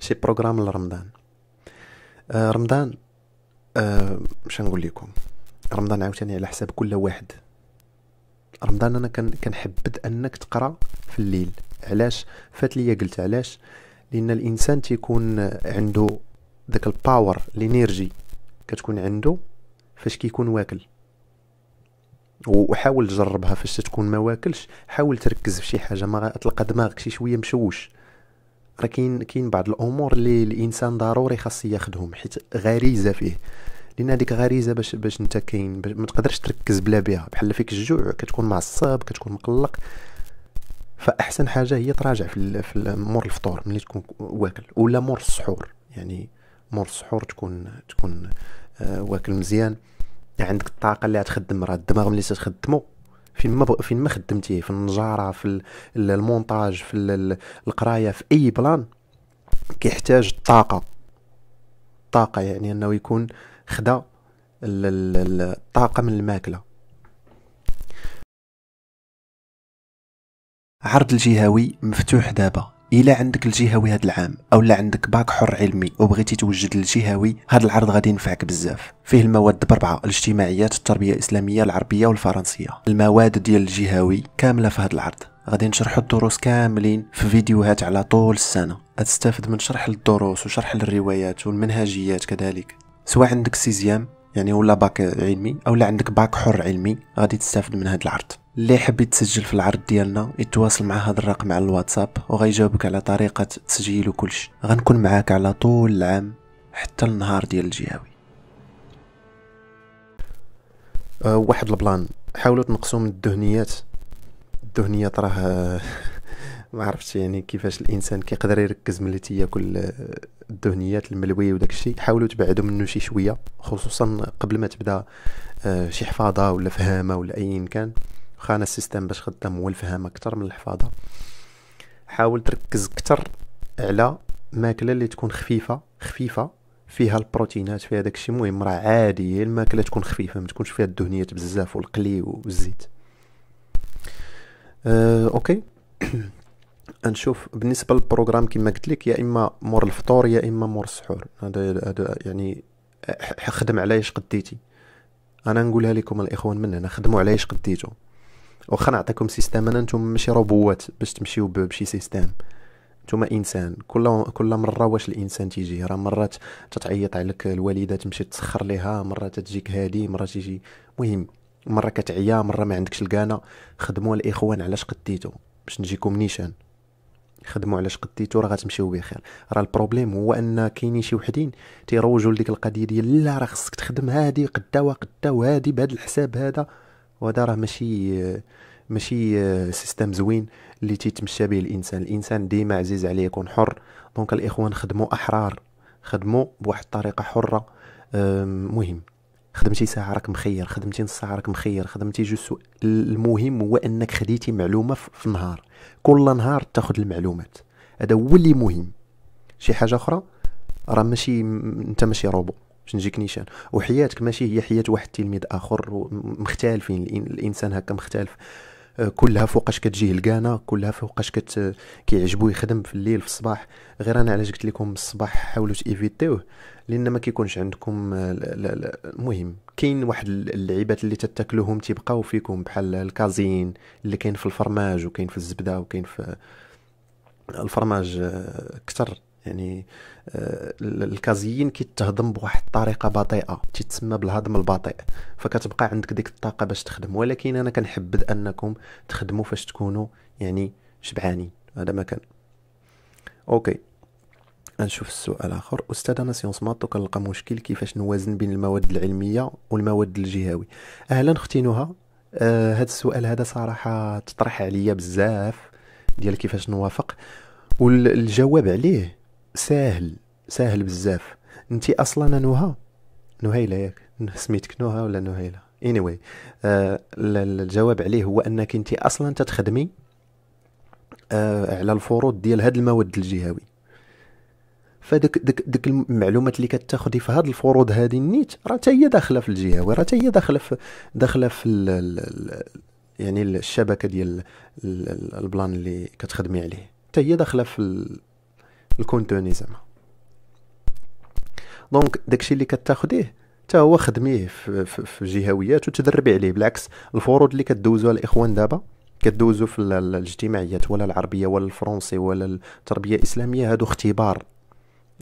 سي بروغرام لرمضان آه رمضان آه مش نقول لكم رمضان عاوتاني على حساب كل واحد رمضان انا كنحبذ انك تقرا في الليل علاش فات ليا قلت علاش لان الانسان تيكون عنده ذاك الباور لينيرجي كتكون عنده فاش كيكون واكل وحاول تجربها فاش تكون ما واكلش حاول تركز في شي حاجه ما تلقى دماغك شي شويه مشوش راه كاين كاين بعض الامور اللي الانسان ضروري خاص ياخذهم حيت غريزه فيه لان هذيك غريزه باش باش انت كاين ما تقدرش تركز بلا بها بحال فيك الجوع كتكون معصب كتكون مقلق فاحسن حاجه هي تراجع في في مور الفطور ملي تكون واكل ولا مور السحور يعني مور السحور تكون تكون آه، واكل مزيان عندك الطاقه اللي غتخدم راه الدماغ ملي تخدمه فين ما فين ما خدمتيه في النجاره في المونتاج في القرايه في اي بلان كيحتاج الطاقه الطاقه يعني انه يكون خدا الطاقه من الماكله عرض الجهوي مفتوح دابا الا عندك الجهوي هذا العام او لا عندك باك حر علمي وبغيتي توجد الجهوي هذا العرض غادي ينفعك بزاف فيه المواد بربعه الاجتماعيات التربيه الاسلاميه العربيه والفرنسيه المواد ديال الجهوي كامله في هذا العرض غادي نشرح الدروس كاملين في فيديوهات على طول السنه غتستافد من شرح الدروس وشرح الروايات والمنهجيات كذلك سواء عندك سيزيام يعني ولا باك علمي او لا عندك باك حر علمي غادي تستافد من هذا العرض اللي حاب يتسجل في العرض ديالنا يتواصل مع هذا الرقم على الواتساب وغيجاوبك على طريقة تسجيل وكلش غنكون معاك على طول العام حتى النهار ديال الجهاوي أه واحد البلان حاولوا تنقصوا من الدهنيات الدهنيات راه ما عرفتش يعني كيفاش الانسان كيقدر يركز ملي تياكل أه، الدهنيات الملويه وداك الشيء حاولوا تبعدوا منه شي شويه خصوصا قبل ما تبدا أه، شي حفاضه ولا فهامه ولا اي كان خان السيستم باش خدام هو الفهم اكثر من الحفاظه حاول تركز اكثر على ماكله اللي تكون خفيفه خفيفه فيها البروتينات فيها داكشي مهم راه عادي الماكله تكون خفيفه ما تكونش فيها الدهنيات بزاف والقلي والزيت أه اوكي نشوف بالنسبه للبروغرام كما قلت لك يا اما مور الفطور يا اما مور السحور هذا يعني خدم على ايش قديتي انا نقولها لكم الاخوان من هنا خدموا على ايش قديتو واخا نعطيكم سيستم انا نتوما ماشي روبوات باش تمشيو بشي سيستم نتوما انسان كل كل مره واش الانسان تيجي راه مرات تتعيط عليك الوالده تمشي تسخر ليها مره تجيك هادي مره تيجي مهم مره كتعيا مره ما عندكش القانه خدموا الاخوان علاش قديتو باش نجيكم نيشان خدموا علاش قديتو راه غتمشيو بخير راه البروبليم هو ان كاينين شي وحدين تيروجوا لديك القضيه ديال لا راه خصك تخدم هادي قدا وقدا هادي بهذا الحساب هذا وهذا راه ماشي ماشي سيستم آه، زوين اللي تيتمشى به الانسان الانسان ديما عزيز عليه يكون حر دونك الاخوان خدموا احرار خدموا بواحد الطريقه حره مهم خدمتي ساعه راك مخير خدمتي نص ساعه راك مخير خدمتي جوج المهم هو انك خديتي معلومه في النهار كل نهار تاخذ المعلومات هذا هو اللي مهم شي حاجه اخرى راه ماشي انت ماشي روبو باش نجيك نيشان وحياتك ماشي هي حياه واحد تلميذ اخر مختلفين الانسان هكا مختلف آه، كلها فوقاش كتجيه لكانا كلها فوقاش كت كيعجبو يخدم في الليل في الصباح غير انا علاش قلت لكم الصباح حاولوا تيفيتيوه لان ما كيكونش عندكم آه، المهم كاين واحد اللعيبات اللي تتاكلوهم تيبقاو فيكم بحال الكازين اللي كاين في الفرماج وكاين في الزبده وكاين في الفرماج آه، كتر يعني آه، الكازيين كيتهضم بواحد الطريقه بطيئه تيتسمى بالهضم البطيء فكتبقى عندك ديك الطاقه باش تخدم ولكن انا كنحبذ انكم تخدموا فاش تكونوا يعني شبعانين هذا ما كان اوكي نشوف السؤال اخر استاذ انا سيونس ماتو كنلقى مشكل كيفاش نوازن بين المواد العلميه والمواد الجهوي اهلا اختي نهى آه السؤال هذا صراحه تطرح عليا بزاف ديال كيفاش نوافق والجواب عليه ساهل ساهل بزاف انت اصلا نوها نهيله ياك سميتك نوها ولا نهيله anyway آه الجواب عليه هو انك انت اصلا تتخدمي آه على الفروض ديال هذا المواد الجهوي فدك دك دك المعلومات اللي كتاخذي في هذه الفروض هادي النيت راه حتى هي داخله في الجهوي راه حتى هي داخله في داخله في الـ الـ يعني الشبكه ديال البلان اللي كتخدمي عليه حتى هي داخله في الكونتوني زعما دونك داكشي اللي كتاخديه حتى هو خدميه في, في, جهويات وتدربي عليه بالعكس الفروض اللي كدوزوها الاخوان دابا كدوزو في الاجتماعيات ولا العربيه ولا الفرنسي ولا التربيه الاسلاميه هادو اختبار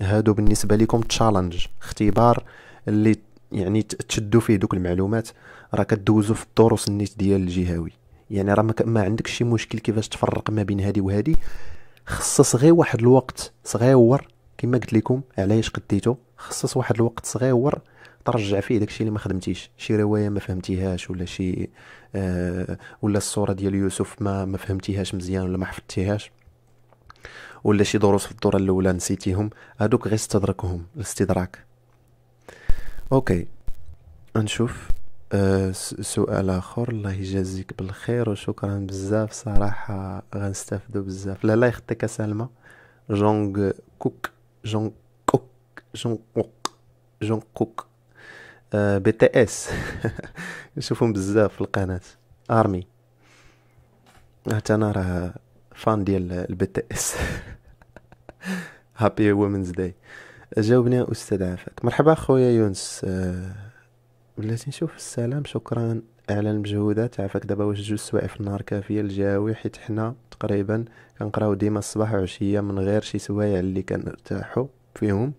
هادو بالنسبه لكم تشالنج اختبار اللي يعني تشدوا فيه دوك المعلومات راه كدوزو في الدروس النيت ديال الجهوي يعني راه ما عندك شي مشكل كيفاش تفرق ما بين هادي وهذه خصص غير واحد الوقت صغير كما قلت لكم علاش قديتو خصص واحد الوقت صغير ترجع فيه داكشي اللي ما خدمتيش شي روايه ما فهمتيهاش ولا شي آه ولا الصوره ديال يوسف ما ما فهمتيهاش مزيان ولا ما حفظتيهاش ولا شي دروس في الدوره الاولى نسيتيهم هادوك غير استدركهم الاستدراك اوكي نشوف آه، سؤال اخر الله يجازيك بالخير وشكرا بزاف صراحه غنستافدو بزاف لا لا يخطيك سلمى جونغ كوك جونغ كوك جونغ كوك جونغ كوك آه، بي تي اس نشوفهم بزاف في القناه ارمي حتى انا راه فان ديال البي تي اس هابي وومنز داي جاوبني استاذ عافاك مرحبا خويا يونس أه ولاتي نشوف السلام شكرا على المجهودات عافاك دابا واش جوج سوايع في النهار كافيه للجاوي حيت حنا تقريبا كنقراو ديما الصباح وعشيه من غير شي سوايع اللي كنرتاحو فيهم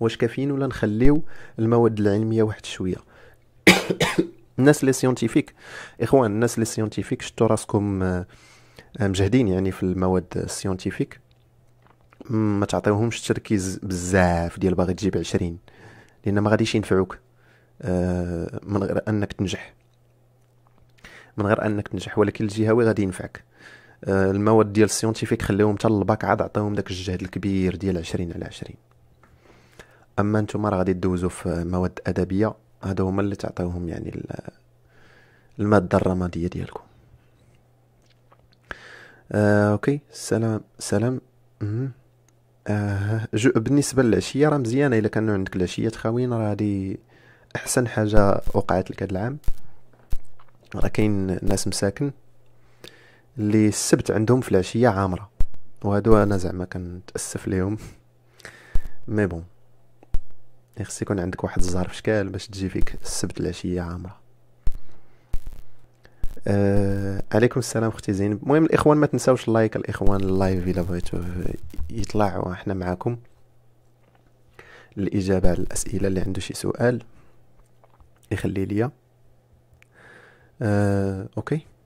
واش كافيين ولا نخليو المواد العلميه واحد شويه الناس لي سيونتيفيك اخوان الناس لي سيونتيفيك شتو راسكم آه، مجهدين يعني في المواد السيونتيفيك ما تعطيوهمش التركيز بزاف ديال باغي تجيب عشرين لان ما غاديش ينفعوك آه، من غير انك تنجح من غير انك تنجح ولكن الجهوي غادي ينفعك آه، المواد ديال السيونتيفيك خليهم حتى للباك عاد عطيهم داك الجهد الكبير ديال عشرين على عشرين اما نتوما راه غادي تدوزوا في مواد ادبيه هادو هما اللي تعطيوهم يعني الماده الرماديه ديالكم آه، اوكي سلام سلام آه، جو بالنسبه للعشيه راه مزيانه الا كانوا عندك العشيه تخاوين راه غادي احسن حاجه وقعت لك هذا العام راه كاين ناس مساكن اللي السبت عندهم في العشيه عامره وهادو انا زعما كنتاسف ليهم مي بون خص يكون عندك واحد الزهر في شكال باش تجي فيك السبت العشيه عامره أه عليكم السلام اختي زين المهم الاخوان ما تنساوش اللايك الاخوان اللايف الا بغيتو يطلع وحنا معاكم الاجابه على الاسئله اللي عنده شي سؤال يخلي ليا آه، اوكي